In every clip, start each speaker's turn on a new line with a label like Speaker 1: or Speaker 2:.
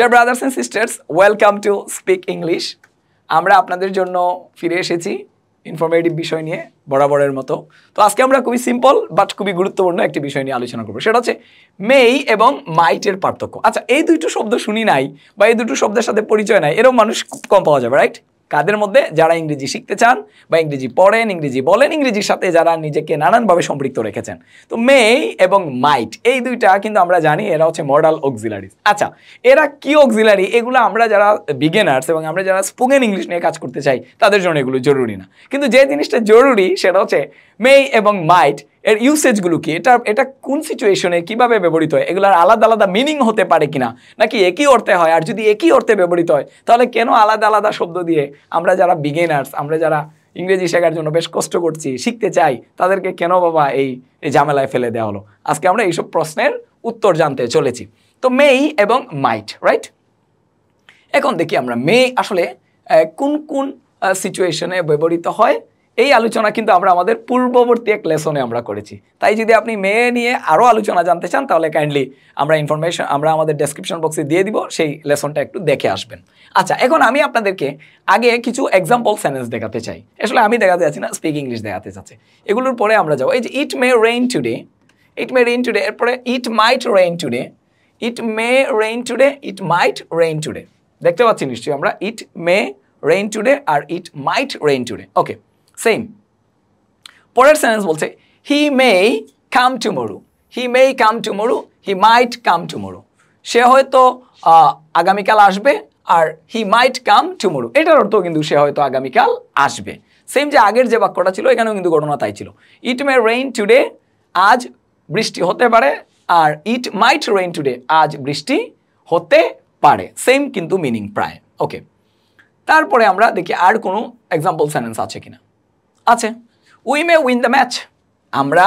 Speaker 1: deer brothers and sisters welcome to speak English আমরা আপনাদের জন্য ফিরে এসেছি ইনফরমেটিভ বিষয় নিয়ে বরাবরের মতো তো আজকে আমরা খুবই সিম্পল বাট খুবই গুরুত্বপূর্ণ একটি বিষয় নিয়ে আলোচনা করবো সেটা হচ্ছে মেই এবং মাইটের পার্থক্য আচ্ছা এই দুটো শব্দ শুনি নাই বা এই দুটো শব্দের সাথে পরিচয় নাই এরকম মানুষ খুব কম পাওয়া যাবে রাইট কাদের মধ্যে যারা ইংরেজি শিখতে চান বা ইংরেজি পড়েন ইংরেজি বলেন ইংরেজির সাথে যারা নিজেকে নানানভাবে সম্পৃক্ত রেখেছেন তো মে এবং মাইট এই দুইটা কিন্তু আমরা জানি এরা হচ্ছে মডাল অক্সিলারিজ আচ্ছা এরা কি অক্সিলারি এগুলো আমরা যারা বিগেনার্স এবং আমরা যারা স্পোকেন ইংলিশ নিয়ে কাজ করতে চাই তাদের জন্য এগুলো জরুরি না কিন্তু যে জিনিসটা জরুরি সেটা হচ্ছে মে এবং মাইট এর ইউসেজগুলো কি এটা এটা কোন সিচুয়েশনে কিভাবে ব্যবহৃত হয় এগুলোর আলাদা আলাদা মিনিং হতে পারে কিনা নাকি একই অর্থে হয় আর যদি একই অর্থে ব্যবহৃত হয় তাহলে কেন আলাদা আলাদা শব্দ দিয়ে আমরা যারা বিগেনার্স আমরা যারা ইংরেজি শেখার জন্য বেশ কষ্ট করছি শিখতে চাই তাদেরকে কেন বাবা এই ঝামেলায় ফেলে দেওয়া হলো আজকে আমরা এইসব প্রশ্নের উত্তর জানতে চলেছি তো মেই এবং মাইট রাইট এখন দেখি আমরা মে আসলে কোন কোন সিচুয়েশনে ব্যবহৃত হয় এই আলোচনা কিন্তু আমরা আমাদের পূর্ববর্তী এক লেসনে আমরা করেছি তাই যদি আপনি মেয়ে নিয়ে আরও আলোচনা জানতে চান তাহলে কাইন্ডলি আমরা ইনফরমেশন আমরা আমাদের ডেসক্রিপশন বক্সে দিয়ে দিব সেই লেসনটা একটু দেখে আসবেন আচ্ছা এখন আমি আপনাদেরকে আগে কিছু এক্সাম্পল সেন্টেন্স দেখাতে চাই আসলে আমি দেখাতে যাচ্ছি না স্পিক ইংলিশ দেখাতে চাচ্ছি এগুলোর পরে আমরা যাবো এই যে it may rain today it may rain today এরপরে it might rain today it may rain today it might rain today দেখতে পাচ্ছি নিশ্চয়ই আমরা ইট মে রেইন টুডে আর it might rain today okay same পরের সেন্টেন্স বলছে he মে কাম মরু হি মে come to মরু হি মাইট কাম মরু সে হয়তো আগামীকাল আসবে আর হি মাইট কাম মরু এটার অর্থ কিন্তু সে হয়তো আগামীকাল আসবে সেম যে আগের যে বাক্যটা ছিল এখানেও কিন্তু ঘটনা তাই ছিল ইট মে রেইন টুডে আজ বৃষ্টি হতে পারে আর ইট মাইট রেইন টুডে আজ বৃষ্টি হতে পারে সেম কিন্তু মিনিং প্রায় ওকে তারপরে আমরা দেখি আর কোনো এক্সাম্পল সেন্টেন্স আছে কিনা আছে we may win the match আমরা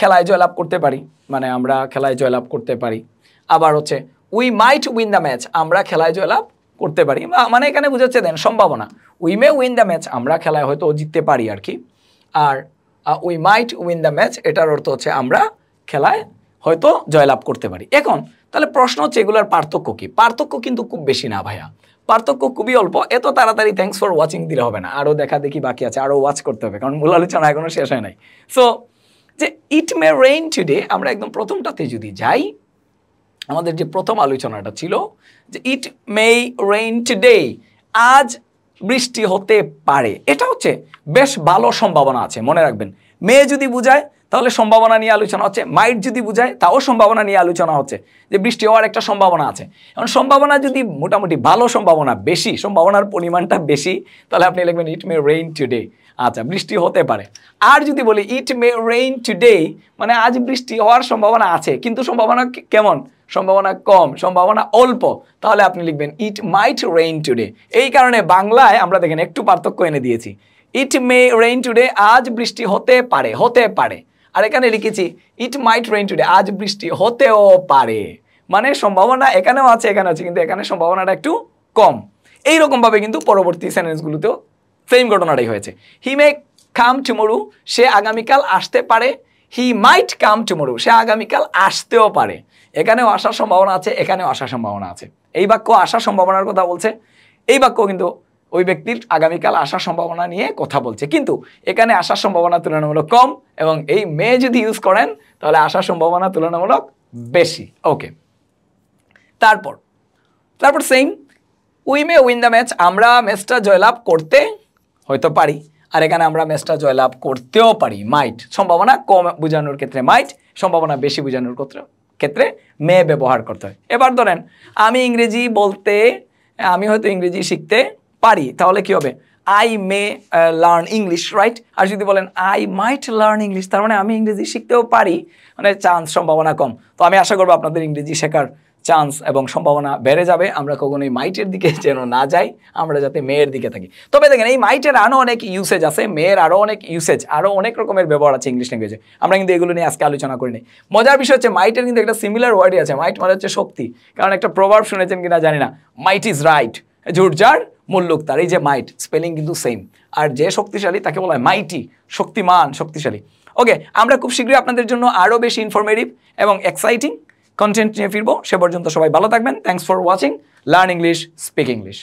Speaker 1: খেলায় জয়লাভ করতে পারি মানে আমরা খেলায় জয়লাভ করতে পারি আবার হচ্ছে we might win the match আমরা খেলায় জয়লাভ করতে পারি মানে এখানে বুঝাচ্ছে দেন সম্ভাবনা we may win the match আমরা খেলায় হয়তো জিততে পারি আর কি আর we might win the match এটার অর্থ হচ্ছে আমরা খেলায় হয়তো জয়লাভ করতে পারি এখন তাহলে প্রশ্ন হচ্ছে এগুলোর পার্থক্য কি পার্থক্য কিন্তু খুব বেশি না ভাইয়া পার্থক্য খুবই অল্প এত তাড়াতাড়ি থ্যাংকস ফর ওয়াচিং দিলে হবে না আরও দেখা দেখি বাকি আছে আরও ওয়াচ করতে হবে কারণ মূল আলোচনা এখনও শেষ হয় নাই সো যে ইট মে রেইন টুডে আমরা একদম প্রথমটাতে যদি যাই আমাদের যে প্রথম আলোচনাটা ছিল যে ইট মে রেইন টুডে আজ বৃষ্টি হতে পারে এটা হচ্ছে বেশ ভালো সম্ভাবনা আছে মনে রাখবেন মেয়ে যদি বুঝায় তাহলে সম্ভাবনা নিয়ে আলোচনা হচ্ছে মাইট যদি বুঝায় তাও সম্ভাবনা নিয়ে আলোচনা হচ্ছে যে বৃষ্টি হওয়ার একটা সম্ভাবনা আছে এখন সম্ভাবনা যদি মোটামুটি ভালো সম্ভাবনা বেশি সম্ভাবনার পরিমাণটা বেশি তাহলে আপনি লিখবেন ইট মে রেইন টুডে আচ্ছা বৃষ্টি হতে পারে আর যদি বলি ইট মে রেইন টুডে মানে আজ বৃষ্টি হওয়ার সম্ভাবনা আছে কিন্তু সম্ভাবনা কেমন সম্ভাবনা কম সম্ভাবনা অল্প তাহলে আপনি লিখবেন ইট মাইট রেইন টুডে এই কারণে বাংলায় আমরা দেখেন একটু পার্থক্য এনে দিয়েছি ইট মে রেইন টুডে আজ বৃষ্টি হতে পারে হতে পারে আর এখানে লিখেছি ইট মাইট রেইন টুডে আজ বৃষ্টি হতেও পারে মানে সম্ভাবনা এখানেও আছে এখানে আছে কিন্তু এখানে সম্ভাবনাটা একটু কম এইরকমভাবে কিন্তু পরবর্তী সেন্টেন্সগুলোতেও সেম ঘটনাটাই হয়েছে হি মে কাম টুমরু সে আগামীকাল আসতে পারে হি মাইট কাম টুমরু সে আগামীকাল আসতেও পারে এখানেও আসার সম্ভাবনা আছে এখানেও আসার সম্ভাবনা আছে এই বাক্য আসার সম্ভাবনার কথা বলছে এই বাক্য কিন্তু ওই ব্যক্তির আগামীকাল আসার সম্ভাবনা নিয়ে কথা বলছে কিন্তু এখানে আসার সম্ভাবনা তুলনামূলক কম এবং এই মে যদি ইউজ করেন তাহলে আসার সম্ভাবনা তুলনামূলক বেশি ওকে তারপর তারপর same we may win the match আমরা ম্যাচটা জয়লাভ করতে হয়তো পারি আর এখানে আমরা ম্যাচটা জয়লাভ করতেও পারি মাইট সম্ভাবনা কম বোঝানোর ক্ষেত্রে মাইট সম্ভাবনা বেশি বোঝানোর ক্ষেত্রে ক্ষেত্রে মে ব্যবহার করতে হয় এবার ধরেন আমি ইংরেজি বলতে আমি হয়তো ইংরেজি শিখতে পারি তাহলে কি হবে I may learn English right আর যদি বলেন আই মাইট লার্ন ইংলিশ তার মানে আমি ইংরেজি শিখতেও পারি মানে চান্স সম্ভাবনা কম তো আমি আশা করবো আপনাদের ইংরেজি শেখার চান্স এবং সম্ভাবনা বেড়ে যাবে আমরা কখনোই মাইটের দিকে যেন না যাই আমরা যাতে মেয়ের দিকে থাকি তবে দেখেন এই মাইটের আরও অনেক ইউসেজ আছে মেয়ের আরও অনেক ইউসেজ আরও অনেক রকমের ব্যবহার আছে ইংলিশ ল্যাঙ্গুয়েজে আমরা কিন্তু এগুলো নিয়ে আজকে আলোচনা করিনি মজার বিষয় হচ্ছে মাইটের কিন্তু একটা সিমিলার ওয়ার্ডই আছে মাইট মানে হচ্ছে শক্তি কারণ একটা প্রভাব শুনেছেন কিনা জানি না মাইট ইজ রাইট ঝুট মূল লোক তার এই যে মাইট স্পেলিং কিন্তু সেম আর যে শক্তিশালী তাকে বলা হয় মাইটি শক্তিমান শক্তিশালী ওকে আমরা খুব শীঘ্রই আপনাদের জন্য আরও বেশি ইনফরমেটিভ এবং এক্সাইটিং কন্টেন্ট নিয়ে ফিরবো সে পর্যন্ত সবাই ভালো থাকবেন thanks for watching learn English speak English